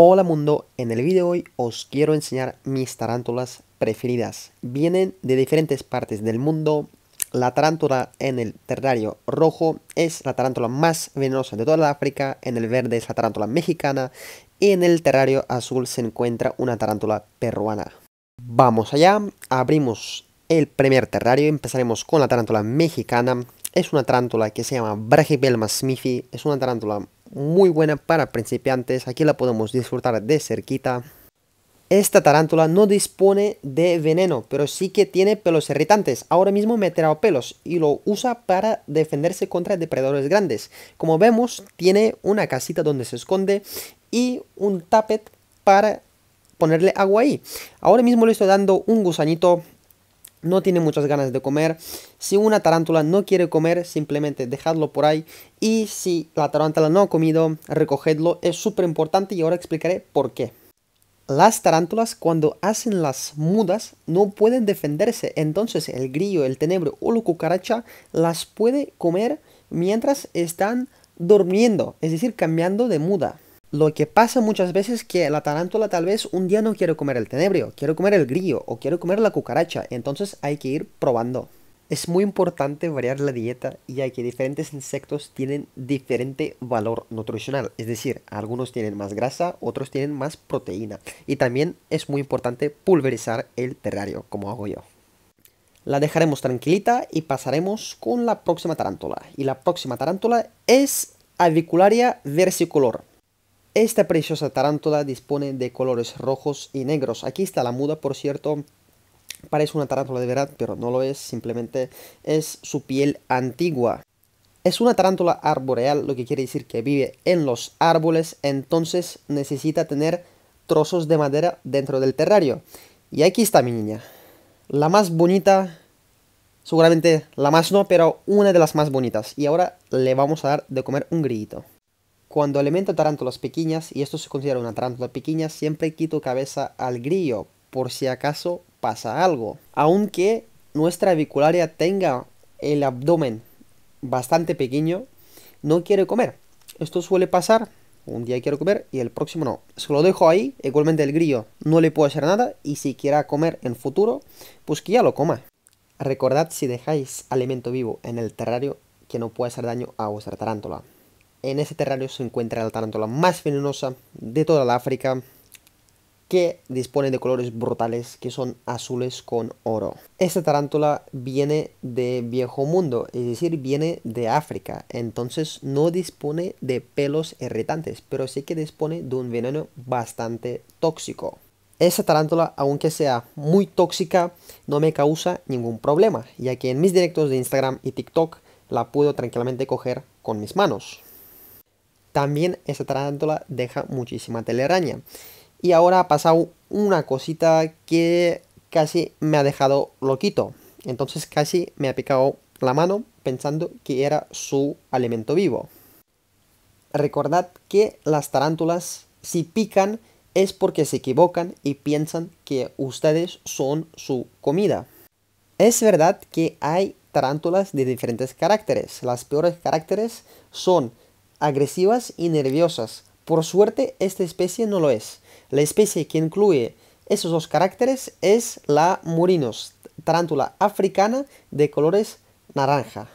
Hola mundo, en el video de hoy os quiero enseñar mis tarántulas preferidas. Vienen de diferentes partes del mundo. La tarántula en el terrario rojo es la tarántula más venenosa de toda África, en el verde es la tarántula mexicana y en el terrario azul se encuentra una tarántula peruana. Vamos allá, abrimos el primer terrario, empezaremos con la tarántula mexicana. Es una tarántula que se llama Brachybelma smithi, es una tarántula muy buena para principiantes, aquí la podemos disfrutar de cerquita. Esta tarántula no dispone de veneno, pero sí que tiene pelos irritantes. Ahora mismo meterá pelos y lo usa para defenderse contra depredadores grandes. Como vemos, tiene una casita donde se esconde y un tapet para ponerle agua ahí. Ahora mismo le estoy dando un gusanito no tiene muchas ganas de comer. Si una tarántula no quiere comer, simplemente dejadlo por ahí. Y si la tarántula no ha comido, recogedlo. Es súper importante y ahora explicaré por qué. Las tarántulas cuando hacen las mudas no pueden defenderse, entonces el grillo, el tenebro o la cucaracha las puede comer mientras están durmiendo, es decir, cambiando de muda. Lo que pasa muchas veces es que la tarántula tal vez un día no quiere comer el tenebrio, quiere comer el grillo o quiere comer la cucaracha, entonces hay que ir probando. Es muy importante variar la dieta y hay que diferentes insectos tienen diferente valor nutricional, es decir, algunos tienen más grasa, otros tienen más proteína y también es muy importante pulverizar el terrario como hago yo. La dejaremos tranquilita y pasaremos con la próxima tarántula y la próxima tarántula es Avicularia versicolor esta preciosa tarántula dispone de colores rojos y negros. Aquí está la muda, por cierto. Parece una tarántula de verdad, pero no lo es. Simplemente es su piel antigua. Es una tarántula arboreal, lo que quiere decir que vive en los árboles, entonces necesita tener trozos de madera dentro del terrario. Y aquí está mi niña. La más bonita, seguramente la más no, pero una de las más bonitas. Y ahora le vamos a dar de comer un grillito. Cuando alimento tarántulas pequeñas, y esto se considera una tarántula pequeña, siempre quito cabeza al grillo, por si acaso pasa algo. Aunque nuestra avicularia tenga el abdomen bastante pequeño, no quiere comer. Esto suele pasar, un día quiero comer y el próximo no. Se lo dejo ahí, igualmente el grillo no le puede hacer nada y si quiera comer en futuro, pues que ya lo coma. Recordad si dejáis alimento vivo en el terrario que no puede hacer daño a vuestra tarántula. En ese terrario se encuentra la tarántula más venenosa de toda la África, que dispone de colores brutales que son azules con oro. Esta tarántula viene de viejo mundo, es decir, viene de África, entonces no dispone de pelos irritantes, pero sí que dispone de un veneno bastante tóxico. Esa tarántula, aunque sea muy tóxica, no me causa ningún problema, ya que en mis directos de Instagram y TikTok la puedo tranquilamente coger con mis manos. También esa tarántula deja muchísima telaraña. Y ahora ha pasado una cosita que casi me ha dejado loquito. Entonces casi me ha picado la mano pensando que era su alimento vivo. Recordad que las tarántulas si pican es porque se equivocan y piensan que ustedes son su comida. Es verdad que hay tarántulas de diferentes caracteres. Las peores caracteres son agresivas y nerviosas. Por suerte, esta especie no lo es. La especie que incluye esos dos caracteres es la murinos, tarántula africana de colores naranja.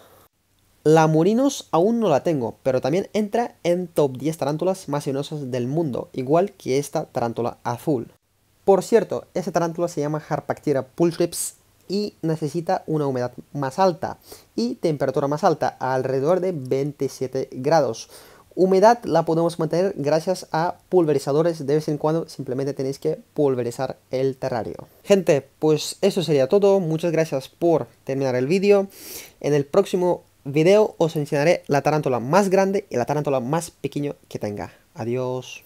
La murinos aún no la tengo, pero también entra en top 10 tarántulas más venenosas del mundo, igual que esta tarántula azul. Por cierto, esta tarántula se llama Harpactira pulchrips y necesita una humedad más alta y temperatura más alta, alrededor de 27 grados. Humedad la podemos mantener gracias a pulverizadores. De vez en cuando simplemente tenéis que pulverizar el terrario. Gente, pues eso sería todo. Muchas gracias por terminar el vídeo. En el próximo vídeo os enseñaré la tarántula más grande y la tarántula más pequeña que tenga. Adiós.